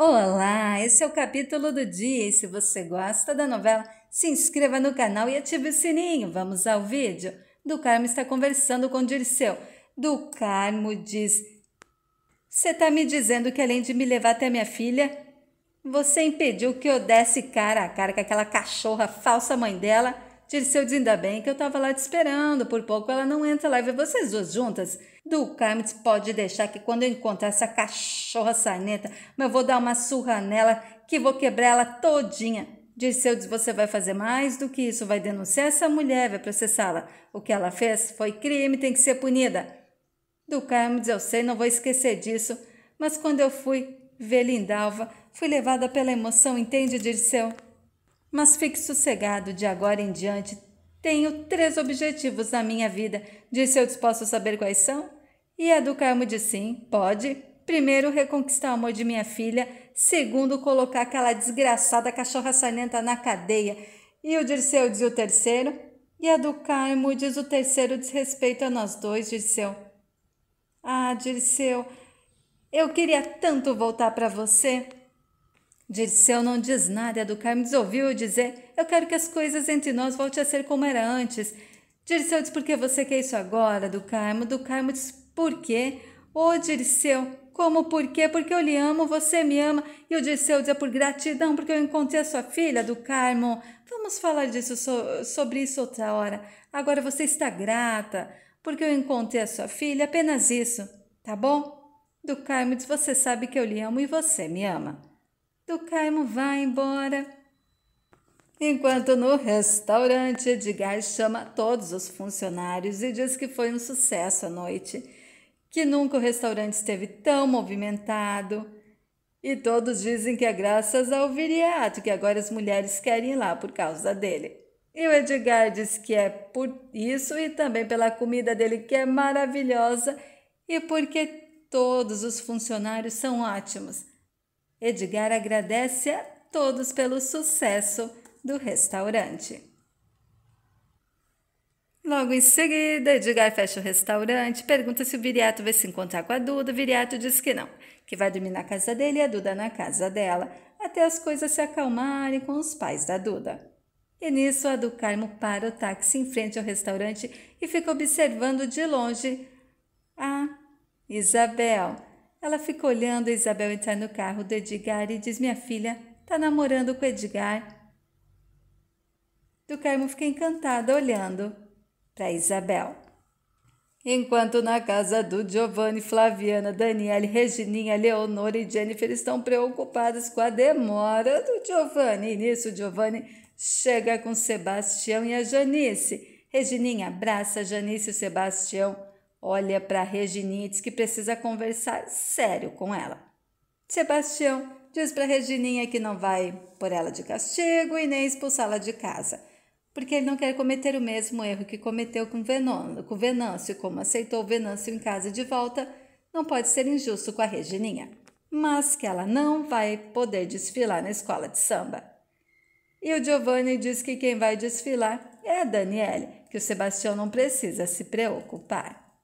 Olá, esse é o capítulo do dia e se você gosta da novela, se inscreva no canal e ative o sininho. Vamos ao vídeo. Do Carmo está conversando com Dirceu. Do Carmo diz: Você está me dizendo que além de me levar até minha filha, você impediu que eu desse cara a cara com aquela cachorra falsa mãe dela? Dirceu diz: Ainda bem que eu estava lá te esperando. Por pouco ela não entra lá e vê vocês duas juntas. Do Carmes pode deixar que quando eu encontrar essa cachorra saneta, eu vou dar uma surra nela que vou quebrar ela todinha. Dirceu diz: Você vai fazer mais do que isso, vai denunciar essa mulher, vai processá-la. O que ela fez foi crime, tem que ser punida. Do Carmo diz: Eu sei, não vou esquecer disso. Mas quando eu fui ver Lindalva, fui levada pela emoção, entende, Dirceu? Mas fique sossegado, de agora em diante tenho três objetivos na minha vida. Disse eu disposto a saber quais são? E a do Carmo disse sim, pode. Primeiro, reconquistar o amor de minha filha. Segundo, colocar aquela desgraçada cachorra sanenta na cadeia. E o Dirceu diz o terceiro. E a do Carmo diz o terceiro desrespeito a nós dois, Dirceu. Ah, Dirceu, eu queria tanto voltar para você. Dirceu não diz nada, a do Carmo desouviu dizer. Eu quero que as coisas entre nós voltem a ser como era antes. Dirceu diz, por que você quer isso agora, do Carmo? Do Carmo diz, por quê? Ô, oh, Dirceu, como por quê? Porque eu lhe amo, você me ama. E o Dirceu diz, é por gratidão, porque eu encontrei a sua filha, do Carmo. Vamos falar disso, so, sobre isso outra hora. Agora você está grata, porque eu encontrei a sua filha, apenas isso, tá bom? Do Carmo diz, você sabe que eu lhe amo e você me ama. Do Carmo vai embora. Enquanto no restaurante, Edgar chama todos os funcionários e diz que foi um sucesso a noite, que nunca o restaurante esteve tão movimentado. E todos dizem que é graças ao viriato que agora as mulheres querem ir lá por causa dele. E o Edgar diz que é por isso e também pela comida dele que é maravilhosa e porque todos os funcionários são ótimos. Edgar agradece a todos pelo sucesso do restaurante. Logo em seguida, Edgar fecha o restaurante, pergunta se o Viriato vai se encontrar com a Duda. O Viriato diz que não, que vai dormir na casa dele e a Duda na casa dela, até as coisas se acalmarem com os pais da Duda. E nisso, a do Carmo para o táxi em frente ao restaurante e fica observando de longe a Isabel. Ela fica olhando a Isabel entrar no carro do Edgar e diz: Minha filha, tá namorando com o Edgar do Carmo fica encantada olhando para Isabel. Enquanto na casa do Giovanni, Flaviana, Daniele, Regininha, Leonora e Jennifer estão preocupadas com a demora do Giovanni. E nisso, Giovanni chega com Sebastião e a Janice. Regininha abraça a Janice e o Sebastião olha para Regininha e diz que precisa conversar sério com ela. Sebastião diz para Regininha que não vai por ela de castigo e nem expulsá-la de casa porque ele não quer cometer o mesmo erro que cometeu com, Venon, com Venâncio, como aceitou Venâncio em casa de volta, não pode ser injusto com a Regininha, mas que ela não vai poder desfilar na escola de samba. E o Giovanni diz que quem vai desfilar é a Daniele, que o Sebastião não precisa se preocupar.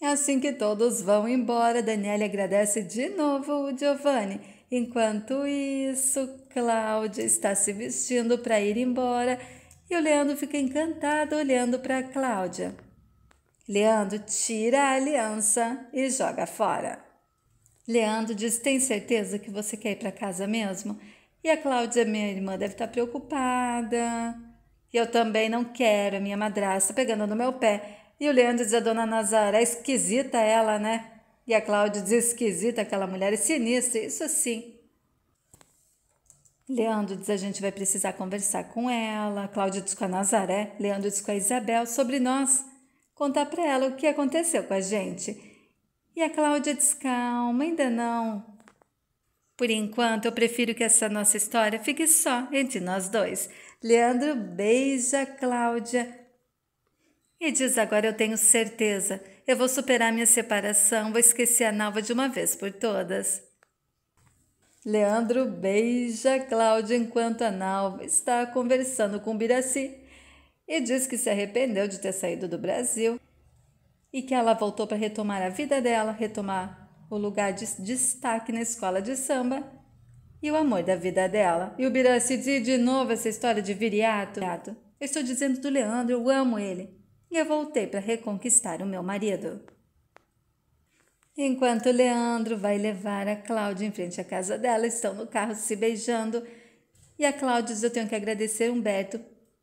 É assim que todos vão embora, Daniele agradece de novo o Giovanni. Enquanto isso, Cláudia está se vestindo para ir embora e o Leandro fica encantado olhando para Cláudia. Leandro tira a aliança e joga fora. Leandro diz: Tem certeza que você quer ir para casa mesmo? E a Cláudia, minha irmã, deve estar tá preocupada. E eu também não quero, minha madrasta pegando no meu pé. E o Leandro diz a dona Nazaré, esquisita ela, né? E a Cláudia diz esquisita, aquela mulher é sinistra, isso sim. Leandro diz: a gente vai precisar conversar com ela. Cláudia diz com a Nazaré. Leandro diz com a Isabel sobre nós. Contar para ela o que aconteceu com a gente. E a Cláudia diz: calma, ainda não. Por enquanto, eu prefiro que essa nossa história fique só entre nós dois. Leandro beija a Cláudia. E diz: agora eu tenho certeza. Eu vou superar minha separação, vou esquecer a Nova de uma vez por todas. Leandro beija Cláudia enquanto a Nalva está conversando com Biraci e diz que se arrependeu de ter saído do Brasil e que ela voltou para retomar a vida dela, retomar o lugar de destaque na escola de samba e o amor da vida dela. E o Biraci diz de novo essa história de viriato. Eu estou dizendo do Leandro, eu amo ele. E eu voltei para reconquistar o meu marido. Enquanto Leandro vai levar a Cláudia em frente à casa dela, estão no carro se beijando. E a Cláudia diz: Eu tenho que agradecer Humberto,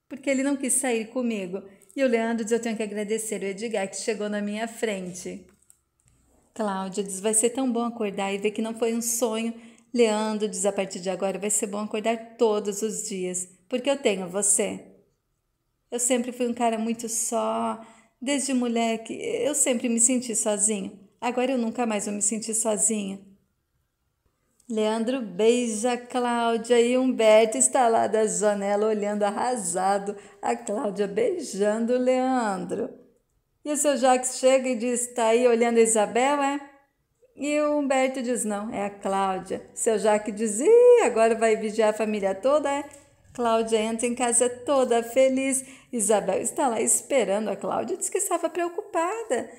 porque ele não quis sair comigo. E o Leandro diz: Eu tenho que agradecer o Edgar, que chegou na minha frente. Cláudia diz: Vai ser tão bom acordar e ver que não foi um sonho. Leandro diz: A partir de agora vai ser bom acordar todos os dias, porque eu tenho você. Eu sempre fui um cara muito só. Desde moleque, eu sempre me senti sozinho. Agora eu nunca mais vou me sentir sozinha. Leandro beija Cláudia e Humberto está lá da janela olhando arrasado a Cláudia beijando Leandro. E o seu Jacques chega e diz: Está aí olhando a Isabel, é? E o Humberto diz: Não, é a Cláudia. Seu Jacques diz: Ih, agora vai vigiar a família toda, é? Cláudia entra em casa toda feliz. Isabel está lá esperando. A Cláudia diz que estava preocupada.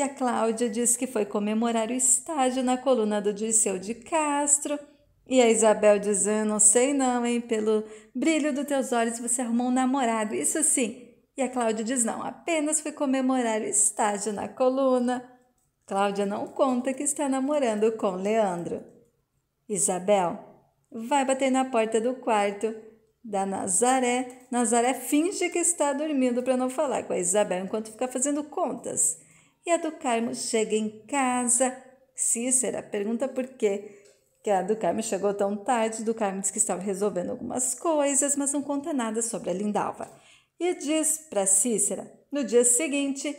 E a Cláudia diz que foi comemorar o estágio na coluna do Dirceu de Castro. E a Isabel dizendo: ah, Não sei não, hein? Pelo brilho dos teus olhos você arrumou um namorado. Isso sim. E a Cláudia diz: Não, apenas fui comemorar o estágio na coluna. Cláudia não conta que está namorando com Leandro. Isabel vai bater na porta do quarto da Nazaré. Nazaré finge que está dormindo para não falar com a Isabel enquanto fica fazendo contas e a do Carmo chega em casa. Cícera pergunta por quê que a do Carmo chegou tão tarde. Do Carmo diz que estava resolvendo algumas coisas, mas não conta nada sobre a Lindalva. E diz para Cícera, no dia seguinte,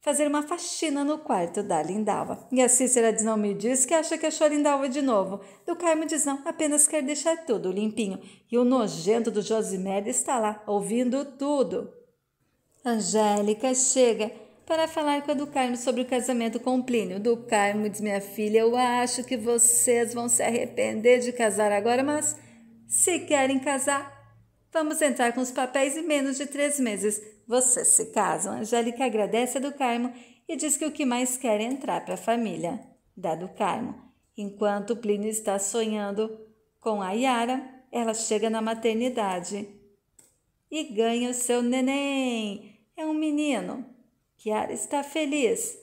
fazer uma faxina no quarto da Lindalva. E a Cícera diz: Não me diz que acha que achou a Lindalva de novo. Do Carmo diz: Não, apenas quer deixar tudo limpinho. E o nojento do Josimélio está lá, ouvindo tudo. Angélica chega para falar com a do Carmo sobre o casamento com o Plínio. Do Carmo diz: Minha filha, eu acho que vocês vão se arrepender de casar agora, mas se querem casar, vamos entrar com os papéis em menos de três meses. Vocês se casam. Angélica agradece a do Carmo e diz que o que mais quer é entrar para a família. Da do Carmo. Enquanto Plínio está sonhando com a Yara, ela chega na maternidade e ganha o seu neném. É um menino. Kiara está feliz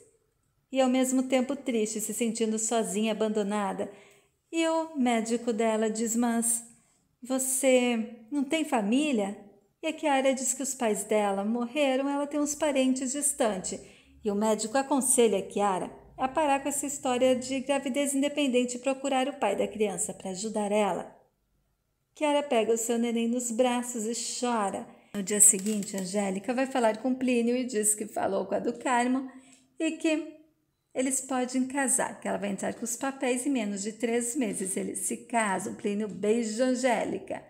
e ao mesmo tempo triste, se sentindo sozinha, abandonada. E o médico dela diz: Mas você não tem família? E a Kiara diz que os pais dela morreram, ela tem uns parentes distante. E o médico aconselha a Kiara a parar com essa história de gravidez independente e procurar o pai da criança para ajudar ela. Kiara pega o seu neném nos braços e chora. No dia seguinte, Angélica vai falar com Plínio e diz que falou com a do Carmo e que eles podem casar, que ela vai entrar com os papéis em menos de três meses. Eles se casam, Plínio beija Angélica,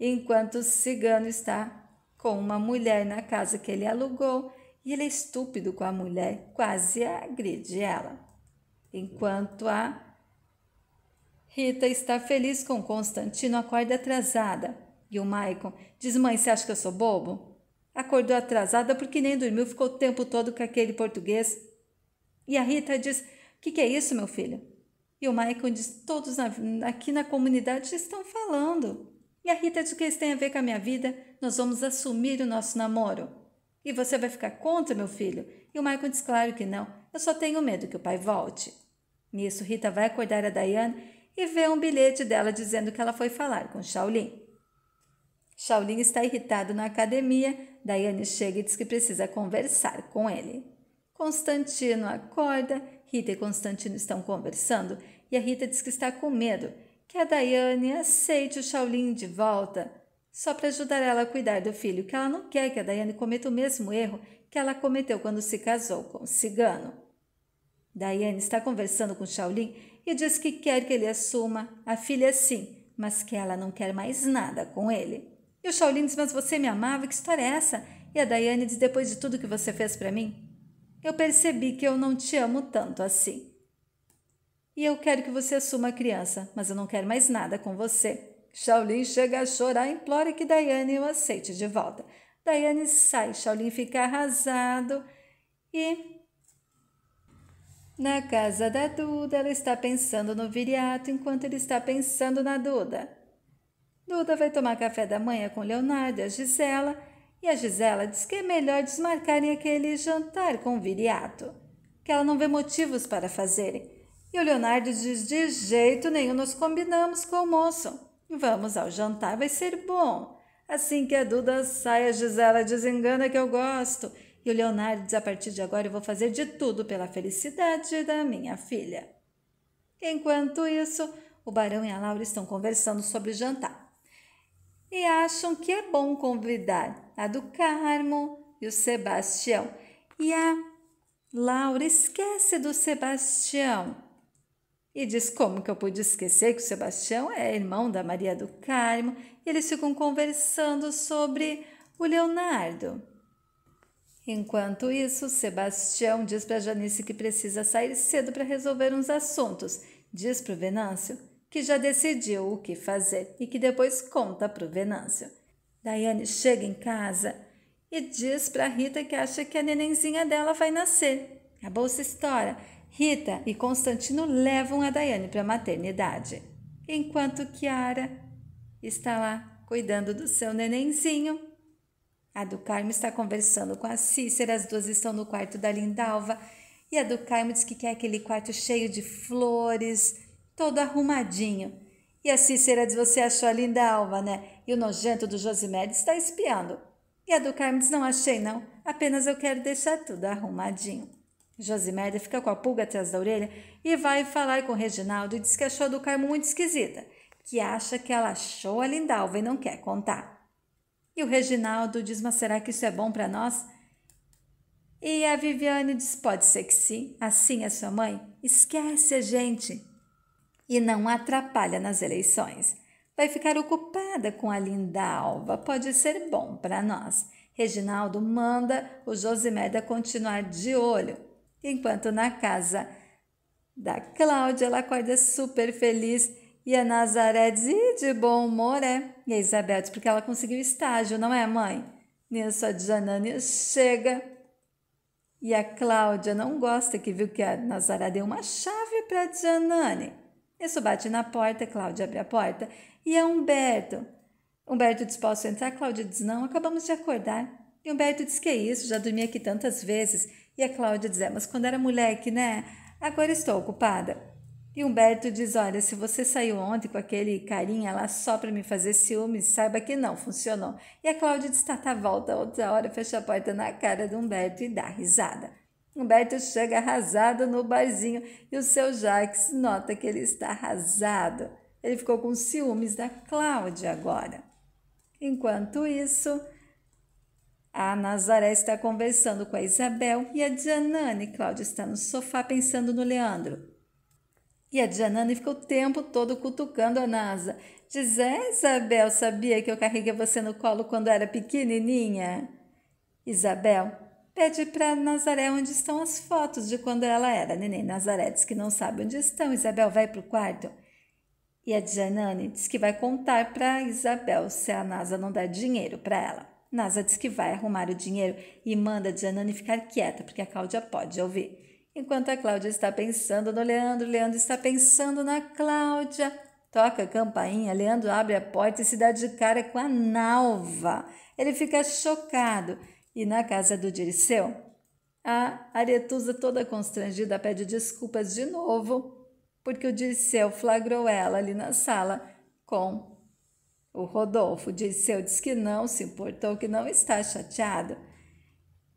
enquanto o cigano está com uma mulher na casa que ele alugou e ele é estúpido com a mulher, quase agride ela. Enquanto a Rita está feliz com Constantino, acorda atrasada. E o Maicon diz: Mãe, você acha que eu sou bobo? Acordou atrasada porque nem dormiu, ficou o tempo todo com aquele português. E a Rita diz: O que, que é isso, meu filho? E o Maicon diz: Todos na, aqui na comunidade estão falando. E a Rita diz: O que isso tem a ver com a minha vida? Nós vamos assumir o nosso namoro. E você vai ficar contra, meu filho? E o Maicon diz: Claro que não. Eu só tenho medo que o pai volte. Nisso, Rita vai acordar a Diane e vê um bilhete dela dizendo que ela foi falar com Shaolin. Shaolin está irritado na academia. Daiane chega e diz que precisa conversar com ele. Constantino acorda. Rita e Constantino estão conversando e a Rita diz que está com medo que a Daiane aceite o Shaolin de volta só para ajudar ela a cuidar do filho, que ela não quer que a Daiane cometa o mesmo erro que ela cometeu quando se casou com o cigano. Daiane está conversando com Shaolin e diz que quer que ele assuma a filha sim, mas que ela não quer mais nada com ele. E o Shaolin diz: Mas você me amava? Que história é essa? E a Daiane diz: Depois de tudo que você fez para mim, eu percebi que eu não te amo tanto assim. E eu quero que você assuma a criança, mas eu não quero mais nada com você. Shaolin chega a chorar e implora que Daiane o aceite de volta. Daiane sai, Shaolin fica arrasado e. Na casa da Duda, ela está pensando no viriato enquanto ele está pensando na Duda. Duda vai tomar café da manhã com Leonardo e a Gisela, e a Gisela diz que é melhor desmarcarem aquele jantar com o Viriato, que ela não vê motivos para fazerem. E o Leonardo diz: de jeito nenhum nós combinamos com o moço. Vamos ao jantar, vai ser bom. Assim que a Duda sai, a Gisela desengana que eu gosto. E o Leonardo diz: a partir de agora eu vou fazer de tudo pela felicidade da minha filha. Enquanto isso, o Barão e a Laura estão conversando sobre o jantar e acham que é bom convidar a do Carmo e o Sebastião. E a Laura esquece do Sebastião. E diz: Como que eu pude esquecer que o Sebastião é irmão da Maria do Carmo? E eles ficam conversando sobre o Leonardo. Enquanto isso, Sebastião diz para Janice que precisa sair cedo para resolver uns assuntos. Diz para o Venâncio que já decidiu o que fazer e que depois conta para o Venâncio. Daiane chega em casa e diz para Rita que acha que a nenenzinha dela vai nascer. A bolsa estoura. Rita e Constantino levam a Daiane para a maternidade, enquanto Kiara está lá cuidando do seu nenenzinho. A do Carmo está conversando com a Cícera, as duas estão no quarto da Lindalva, e a do Carmo diz que quer aquele quarto cheio de flores, todo arrumadinho. E a Cícera diz: Você achou a linda alva, né? E o nojento do Josimedes está espiando. E a do Carmen diz: Não achei, não. Apenas eu quero deixar tudo arrumadinho. Josimédia fica com a pulga atrás da orelha e vai falar com Reginaldo e diz que achou a do Carmo muito esquisita, que acha que ela achou a Lindalva e não quer contar. E o Reginaldo diz: Mas será que isso é bom para nós? E a Viviane diz: Pode ser que sim, assim é sua mãe. Esquece a gente e não atrapalha nas eleições. Vai ficar ocupada com a linda alva, pode ser bom para nós. Reginaldo manda o Josimeda continuar de olho, enquanto na casa da Cláudia ela acorda super feliz e a Nazaré diz: de bom humor, é? E a Isabel diz: porque ela conseguiu estágio, não é, mãe? Nisso a Janani chega e a Cláudia não gosta que viu que a Nazaré deu uma chave para a Janani. Isso bate na porta, Cláudia abre a porta e é Humberto. Humberto diz: Posso entrar? Cláudia diz: Não, acabamos de acordar. E Humberto diz: Que é isso? Já dormi aqui tantas vezes. E a Cláudia diz: é, Mas quando era moleque, né? Agora estou ocupada. E Humberto diz: Olha, se você saiu ontem com aquele carinha lá só para me fazer ciúmes, saiba que não funcionou. E a Cláudia diz: Tá, tá, volta outra hora, fecha a porta na cara do Humberto e dá risada. Humberto chega arrasado no barzinho e o seu Jacques nota que ele está arrasado. Ele ficou com ciúmes da Cláudia agora. Enquanto isso, a Nazaré está conversando com a Isabel e a Dianane. Cláudia está no sofá pensando no Leandro. E a Dianane fica o tempo todo cutucando a NASA. Diz: é, Isabel, sabia que eu carreguei você no colo quando era pequenininha? Isabel pede para Nazaré onde estão as fotos de quando ela era neném. Nazaré diz que não sabe onde estão. Isabel vai para o quarto. E a Janane diz que vai contar para Isabel se a NASA não der dinheiro para ela. NASA diz que vai arrumar o dinheiro e manda a Janane ficar quieta, porque a Cláudia pode ouvir. Enquanto a Cláudia está pensando no Leandro, Leandro está pensando na Cláudia. Toca a campainha, Leandro abre a porta e se dá de cara com a Nalva. Ele fica chocado. E na casa do Dirceu, a Aretusa, toda constrangida, pede desculpas de novo, porque o Dirceu flagrou ela ali na sala com o Rodolfo. O Dirceu diz que não se importou, que não está chateado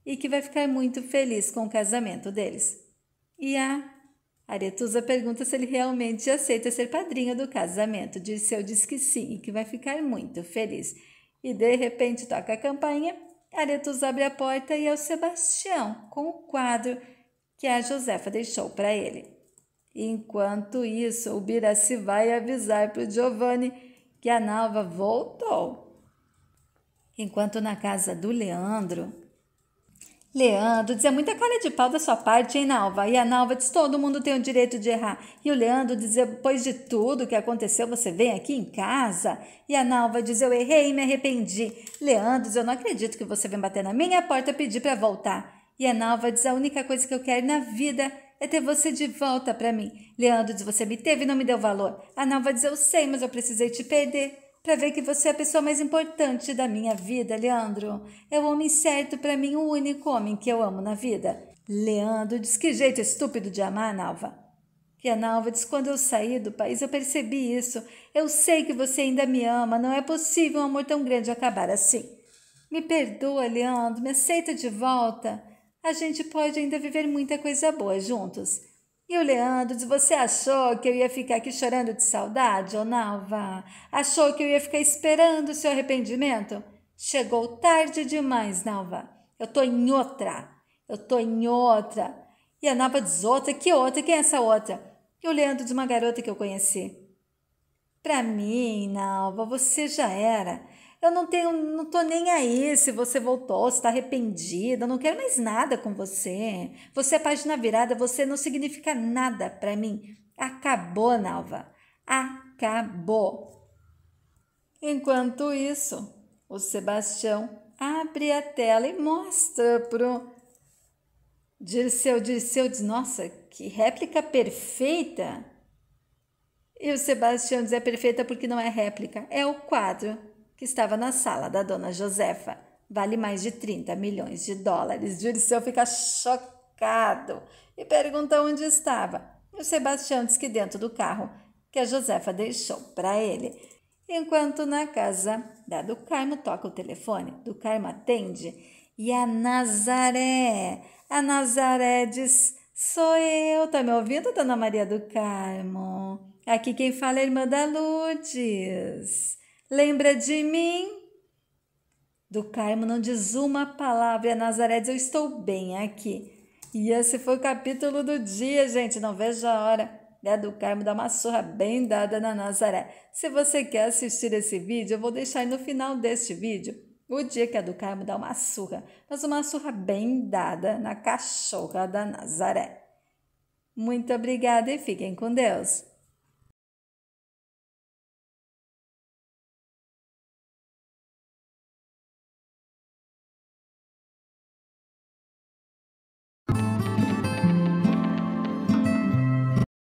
e que vai ficar muito feliz com o casamento deles. E a Aretusa pergunta se ele realmente aceita ser padrinho do casamento. Dirceu diz que sim e que vai ficar muito feliz. E de repente toca a campainha Caretus abre a porta e é o Sebastião com o quadro que a Josefa deixou para ele. Enquanto isso, o Biraci vai avisar para o Giovanni que a Nalva voltou. Enquanto na casa do Leandro, Leandro, diz é muita cara de pau da sua parte, hein, Nalva? E a Nalva diz: todo mundo tem o direito de errar. E o Leandro diz: depois de tudo que aconteceu, você vem aqui em casa? E a Nalva diz: eu errei e me arrependi. Leandro diz: eu não acredito que você vem bater na minha porta pedir para voltar. E a Nalva diz: a única coisa que eu quero na vida é ter você de volta para mim. Leandro diz: você me teve e não me deu valor. A Nalva diz: eu sei, mas eu precisei te perder para ver que você é a pessoa mais importante da minha vida, Leandro. É o homem certo para mim, o único homem que eu amo na vida. Leandro diz que jeito estúpido de amar, Nalva. E a Nalva diz: quando eu saí do país, eu percebi isso. Eu sei que você ainda me ama. Não é possível um amor tão grande acabar assim. Me perdoa, Leandro, me aceita de volta. A gente pode ainda viver muita coisa boa juntos. E o Leandro, você achou que eu ia ficar aqui chorando de saudade, Onalva? Achou que eu ia ficar esperando o seu arrependimento? Chegou tarde demais, Nalva. Eu tô em outra. Eu tô em outra. E a Nalva diz outra, que outra? Quem é essa outra? E o Leandro de uma garota que eu conheci. Pra mim, Nalva, você já era. Eu não tenho, não tô nem aí se você voltou, se tá arrependida, não quero mais nada com você. Você é página virada, você não significa nada para mim. Acabou, Nalva. Acabou. Enquanto isso, o Sebastião abre a tela e mostra pro Dirceu. Dirceu diz: Nossa, que réplica perfeita! E o Sebastião diz: É perfeita porque não é réplica, é o quadro que estava na sala da dona Josefa. Vale mais de 30 milhões de dólares. Dirceu fica chocado e pergunta onde estava. O Sebastião diz que dentro do carro que a Josefa deixou para ele. Enquanto na casa da do Carmo toca o telefone, do Carmo atende e a Nazaré, a Nazaré diz: Sou eu, tá me ouvindo, Dona Maria do Carmo? Aqui quem fala é a irmã da Lourdes. Lembra de mim? Do Carmo não diz uma palavra e a Nazaré diz: Eu estou bem aqui. E esse foi o capítulo do dia, gente. Não vejo a hora né, do Carmo dar uma surra bem dada na Nazaré. Se você quer assistir esse vídeo, eu vou deixar aí no final deste vídeo o dia que a do Carmo dá uma surra, mas uma surra bem dada na cachorra da Nazaré. Muito obrigada e fiquem com Deus.